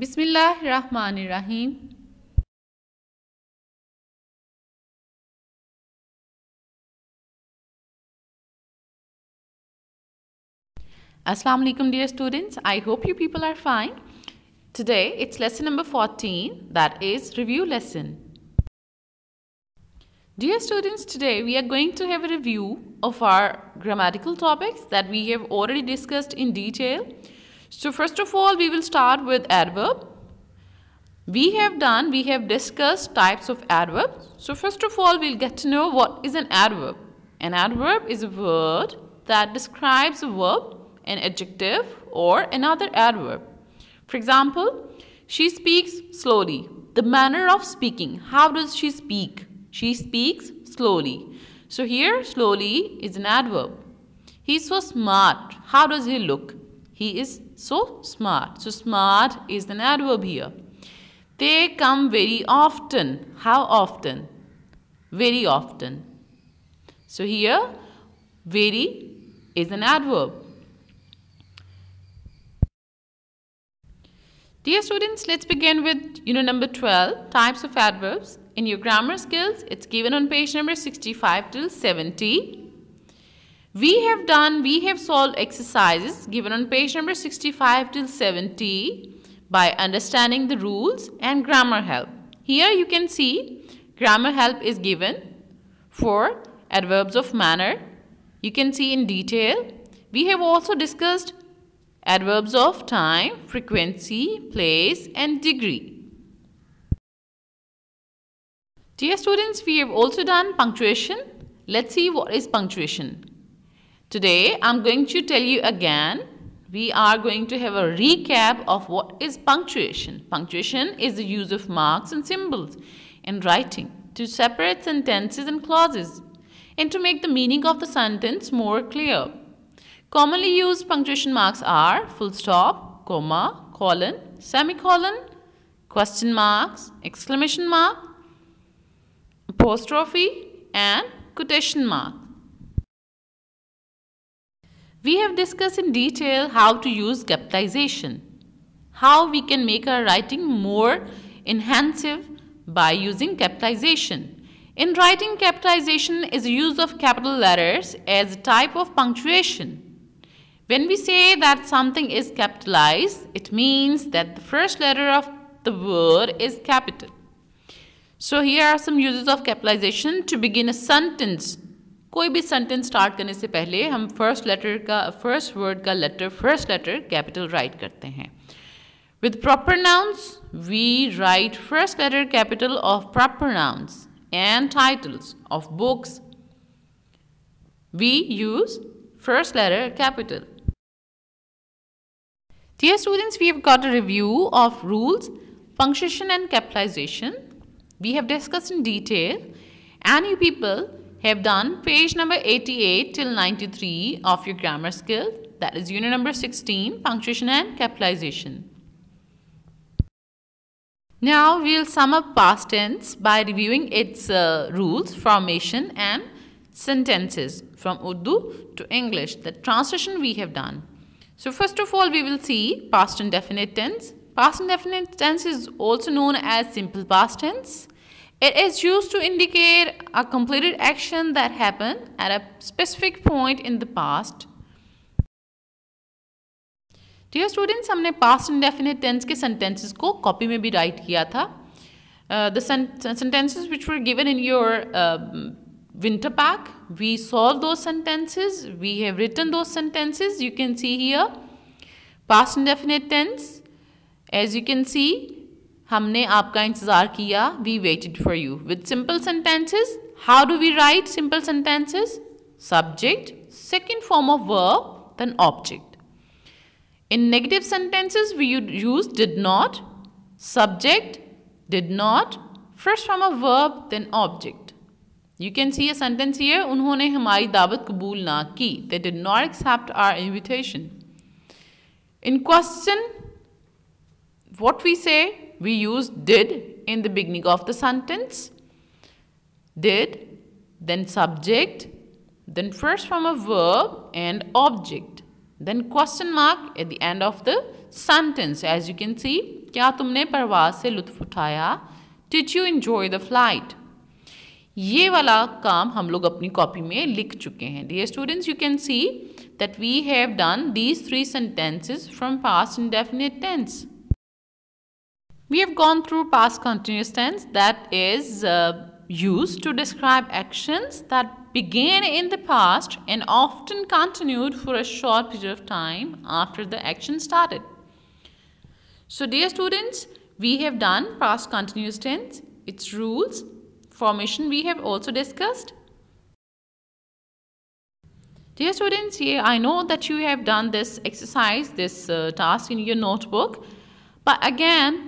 Bismillah, बिसमीम Assalamu alaikum dear students. I hope you people are fine. Today it's lesson number 14 that is review lesson. Dear students, today we are going to have a review of our grammatical topics that we have already discussed in detail so first of all, we will start with adverb. We have done, we have discussed types of adverb. So first of all, we'll get to know what is an adverb. An adverb is a word that describes a verb, an adjective or another adverb. For example, she speaks slowly. The manner of speaking, how does she speak? She speaks slowly. So here, slowly is an adverb. He's so smart. How does he look? He is so smart. So smart is an adverb here. They come very often. How often? Very often. So here, very is an adverb. Dear students, let's begin with unit number 12, types of adverbs. In your grammar skills, it's given on page number 65 till 70. We have done, we have solved exercises given on page number 65 till 70 by understanding the rules and grammar help. Here you can see grammar help is given for adverbs of manner. You can see in detail. We have also discussed adverbs of time, frequency, place and degree. Dear students, we have also done punctuation. Let's see what is punctuation. Today I'm going to tell you again we are going to have a recap of what is punctuation. Punctuation is the use of marks and symbols in writing to separate sentences and clauses and to make the meaning of the sentence more clear. Commonly used punctuation marks are full stop, comma, colon, semicolon, question marks, exclamation mark, apostrophe and quotation mark. We have discussed in detail how to use capitalization, how we can make our writing more enhancive by using capitalization. In writing, capitalization is use of capital letters as a type of punctuation. When we say that something is capitalized, it means that the first letter of the word is capital. So here are some uses of capitalization to begin a sentence कोई भी sentence start करने से पहले हम first letter का first word का letter first letter capital write करते हैं with proper nouns we write first letter capital of proper nouns and titles of books we use first letter capital dear students we have got a review of rules function and capitalization we have discussed in detail and you people have done page number 88 till 93 of your grammar skill. That is unit number 16, punctuation and capitalization. Now we'll sum up past tense by reviewing its uh, rules, formation and sentences from Urdu to English, the translation we have done. So first of all, we will see past indefinite tense. Past indefinite tense is also known as simple past tense. It is used to indicate a completed action that happened at a specific point in the past. Dear students, हमने past indefinite tense के sentences. को copy में भी write किया था the sentences which were given in your winter pack we solved those sentences we have written those sentences you can see here past indefinite tense as you can see हमने आपका इंतजार किया we waited for you with simple sentences how do we write simple sentences subject second form of verb then object in negative sentences we use did not subject did not first form of verb then object you can see a sentence ये उन्होंने हमारी दावत कबूल ना की they did not accept our invitation in question what we say we use did in the beginning of the sentence. Did, then subject, then first form of verb and object. Then question mark at the end of the sentence. As you can see, kya tumne parwaaz se lutf uthaya did you enjoy the flight ye wala kaam hum log apni copy mein likh chuke hain dear students you can see that we have done these three sentences from past indefinite tense We have gone through past continuous tense that is uh, used to describe actions that began in the past and often continued for a short period of time after the action started. So dear students, we have done past continuous tense, its rules, formation we have also discussed. Dear students, yeah, I know that you have done this exercise, this uh, task in your notebook. But again,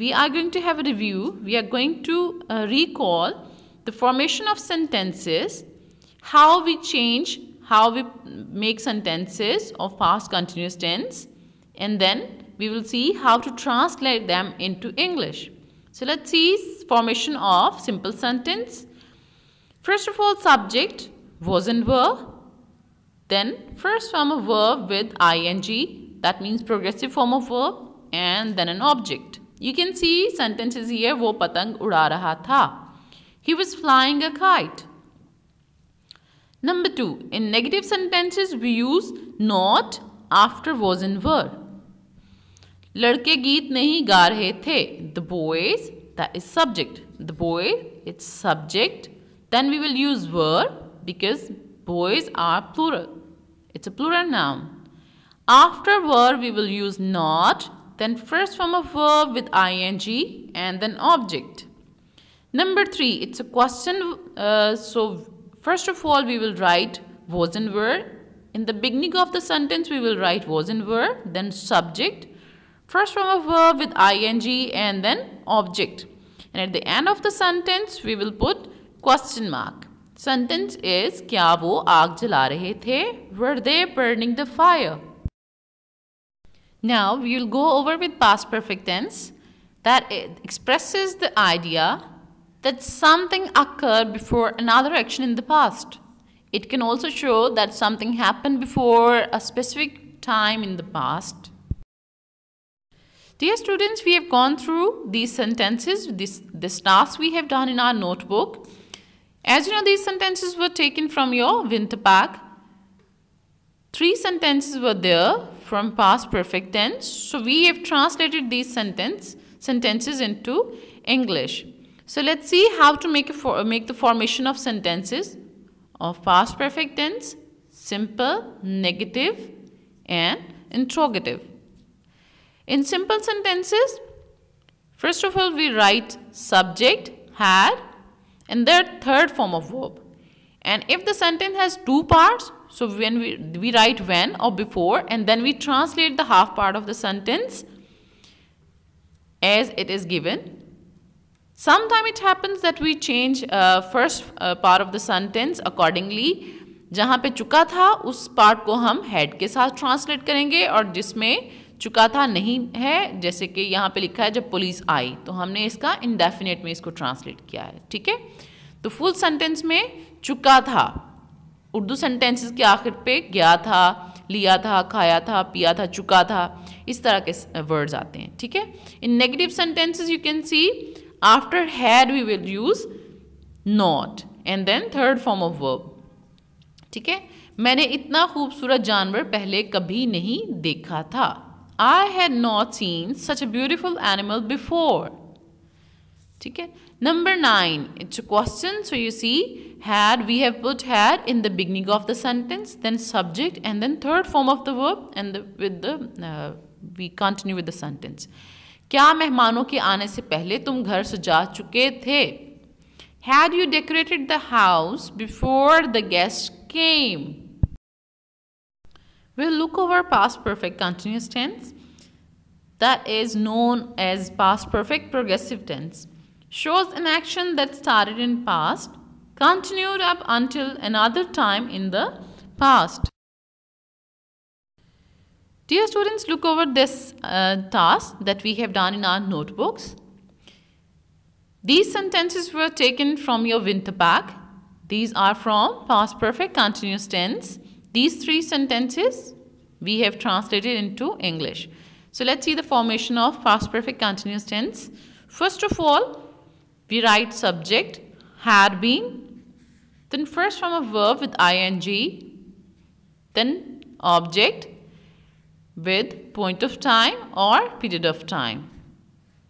we are going to have a review. We are going to uh, recall the formation of sentences, how we change, how we make sentences of past continuous tense, and then we will see how to translate them into English. So let's see formation of simple sentence. First of all, subject was and were. Then first form of verb with ing, that means progressive form of verb, and then an object. You can see sentence is here वो पतंग उड़ा रहा था he was flying a kite number two in negative sentences we use not after was in were लड़के गीत नहीं गा रहे थे the boys that is subject the boy its subject then we will use were because boys are plural it's a plural noun after were we will use not Then first form of verb with ing and then object. Number three, it's a question. Uh, so first of all, we will write was and were. In the beginning of the sentence, we will write was and were, then subject. First form of verb with ing and then object. And at the end of the sentence, we will put question mark. Sentence is, क्या वो आग जला रहे थे? Were they burning the fire? Now we will go over with past perfect tense that expresses the idea that something occurred before another action in the past. It can also show that something happened before a specific time in the past. Dear students, we have gone through these sentences, this, this task we have done in our notebook. As you know, these sentences were taken from your winter pack. Three sentences were there from past perfect tense. So we have translated these sentence sentences into English. So let's see how to make a make the formation of sentences of past perfect tense, simple, negative, and interrogative. In simple sentences, first of all we write subject, had, and their third form of verb. And if the sentence has two parts, So when we, we write when or before and then we translate the half part of the sentence as it is given. Sometimes it happens that we change uh, first uh, part of the sentence accordingly. जहाँ पे चुका था उस part को हम head के साथ translate करेंगे और जिसमें चुका था नहीं है जैसे कि यहाँ पे लिखा है जब पुलिस आई तो हमने इसका इनडेफिनेट में इसको ट्रांसलेट किया है ठीक है तो फुल सेंटेंस में चुका था उर्दू सेंटेंसेस के आखिर पे गया था लिया था खाया था पिया था चुका था इस तरह के वर्ड्स आते हैं ठीक है in negative sentences you can see after had we will use not and then third form of verb ठीक है मैंने इतना खूबसूरत जानवर पहले कभी नहीं देखा था I had not seen such a beautiful animal before ठीक है number nine it's question so you see had we have put had in the beginning of the sentence then subject and then third form of the verb and with the we continue with the sentence क्या मेहमानों के आने से पहले तुम घर सजा चुके थे had you decorated the house before the guest came We'll look over past perfect continuous tense that is known as past perfect progressive tense shows an action that started in past, continued up until another time in the past. Dear students, look over this uh, task that we have done in our notebooks. These sentences were taken from your winter pack. These are from past perfect continuous tense. These three sentences we have translated into English. So let's see the formation of past perfect continuous tense. First of all, we write subject had been, then first form of verb with ing, then object with point of time or period of time.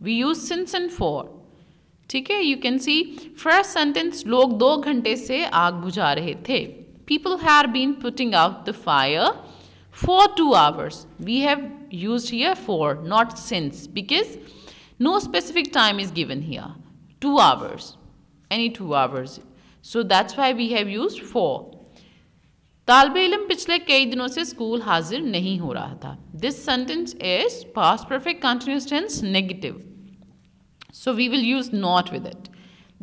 We use since and for. Okay, you can see first sentence. लोग दो घंटे से आग बुझा रहे थे People had been putting out the fire for two hours. We have used here for, not since, because no specific time is given here. 2 hours, any 2 hours. So that's why we have used 4. तालब इलम पिछले कई दिनों से school हाजिर नहीं हो रहा था this sentence is past perfect continuous tense negative so we will use not with it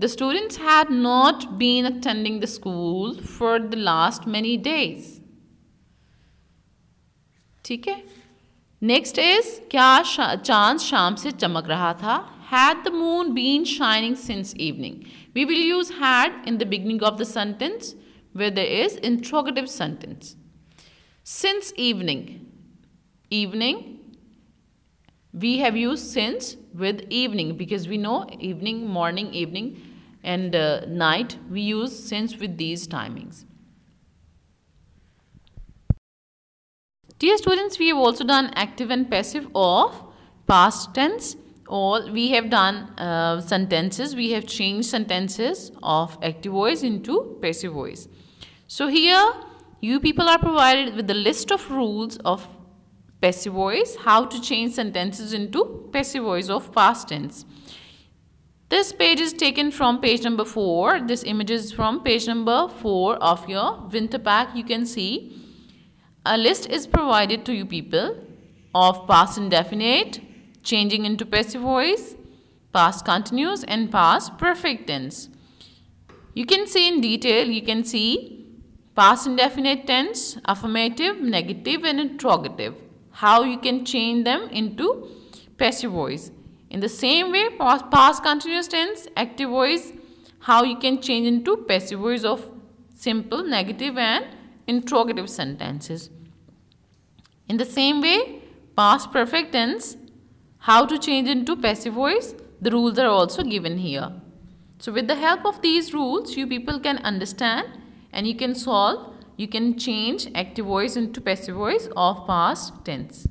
The students had not been attending the school for the last many days. ठीक है नेक्स्ट इज क्या शा, चांद शाम से चमक रहा था Had the moon been shining since evening? We will use had in the beginning of the sentence where there is interrogative sentence. Since evening. Evening. We have used since with evening because we know evening, morning, evening and uh, night. We use since with these timings. Dear students, we have also done active and passive of past tense all we have done uh, sentences we have changed sentences of active voice into passive voice so here you people are provided with the list of rules of passive voice how to change sentences into passive voice of past tense this page is taken from page number 4 this image is from page number 4 of your winter pack you can see a list is provided to you people of past indefinite changing into passive voice, past continuous and past perfect tense. You can see in detail, you can see past indefinite tense, affirmative, negative and interrogative. How you can change them into passive voice. In the same way, past, past continuous tense, active voice, how you can change into passive voice of simple, negative and interrogative sentences. In the same way, past perfect tense, how to change into passive voice? The rules are also given here. So with the help of these rules, you people can understand and you can solve, you can change active voice into passive voice of past tense.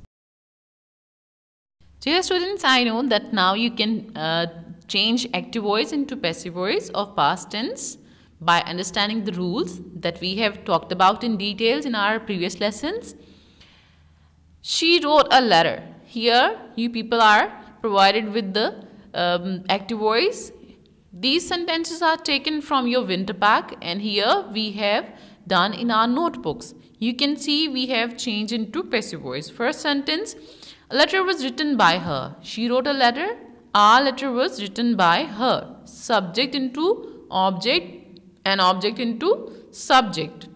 Dear students, I know that now you can uh, change active voice into passive voice of past tense by understanding the rules that we have talked about in details in our previous lessons. She wrote a letter. Here you people are provided with the um, active voice. These sentences are taken from your winter pack and here we have done in our notebooks. You can see we have changed into passive voice. First sentence, a letter was written by her. She wrote a letter. Our letter was written by her. Subject into object and object into subject.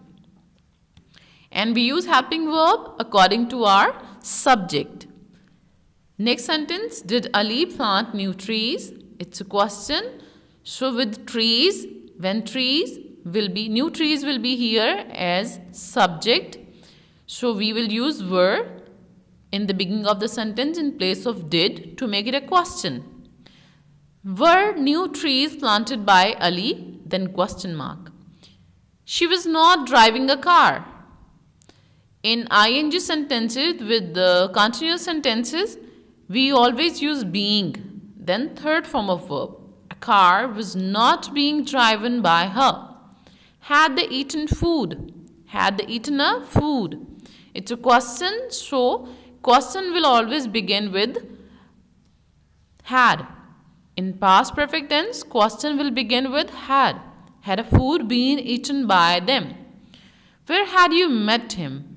And we use helping verb according to our subject. Next sentence, did Ali plant new trees? It's a question. So with trees, when trees will be, new trees will be here as subject. So we will use were in the beginning of the sentence in place of did to make it a question. Were new trees planted by Ali? Then question mark. She was not driving a car. In ing sentences with the continuous sentences, we always use being. Then third form of verb. A car was not being driven by her. Had they eaten food? Had they eaten a food? It's a question, so question will always begin with had. In past perfect tense, question will begin with had. Had a food been eaten by them? Where had you met him?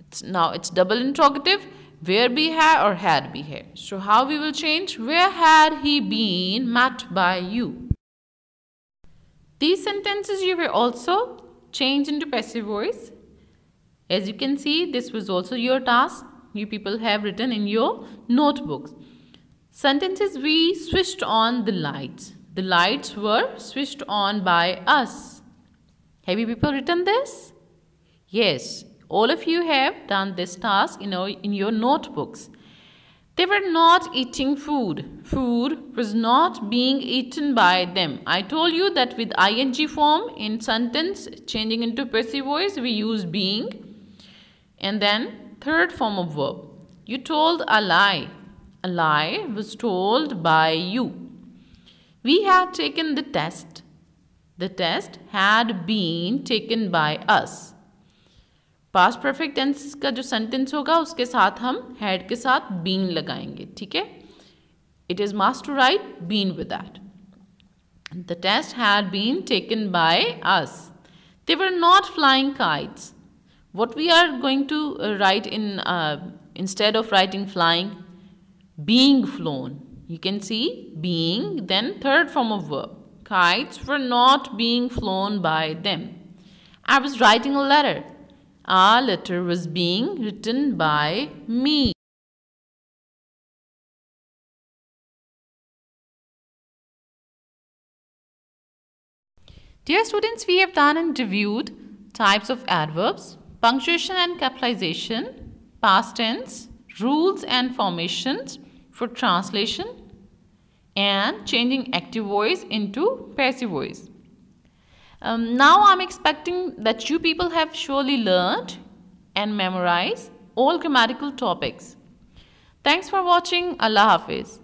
It's, now it's double interrogative where be hai or had be here? So how we will change? Where had he been met by you? These sentences you will also change into passive voice. As you can see, this was also your task you people have written in your notebooks. Sentences we switched on the lights. The lights were switched on by us. Have you people written this? Yes. All of you have done this task you know, in your notebooks. They were not eating food. Food was not being eaten by them. I told you that with ing form in sentence changing into passive voice we use being. And then third form of verb. You told a lie. A lie was told by you. We had taken the test. The test had been taken by us. Past perfect tense का जो sentence होगा उसके साथ हम had के साथ been लगाएंगे ठीक है it is must to write been with that the test had been taken by us they were not flying kites what we are going to uh, write in uh, instead of writing flying being flown you can see being then third form of verb kites were not being flown by them i was writing a letter our letter was being written by me. Dear students, we have done and reviewed types of adverbs, punctuation and capitalization, past tense, rules and formations for translation, and changing active voice into passive voice. Um, now I'm expecting that you people have surely learned and memorized all grammatical topics. Thanks for watching. Allah Hafiz.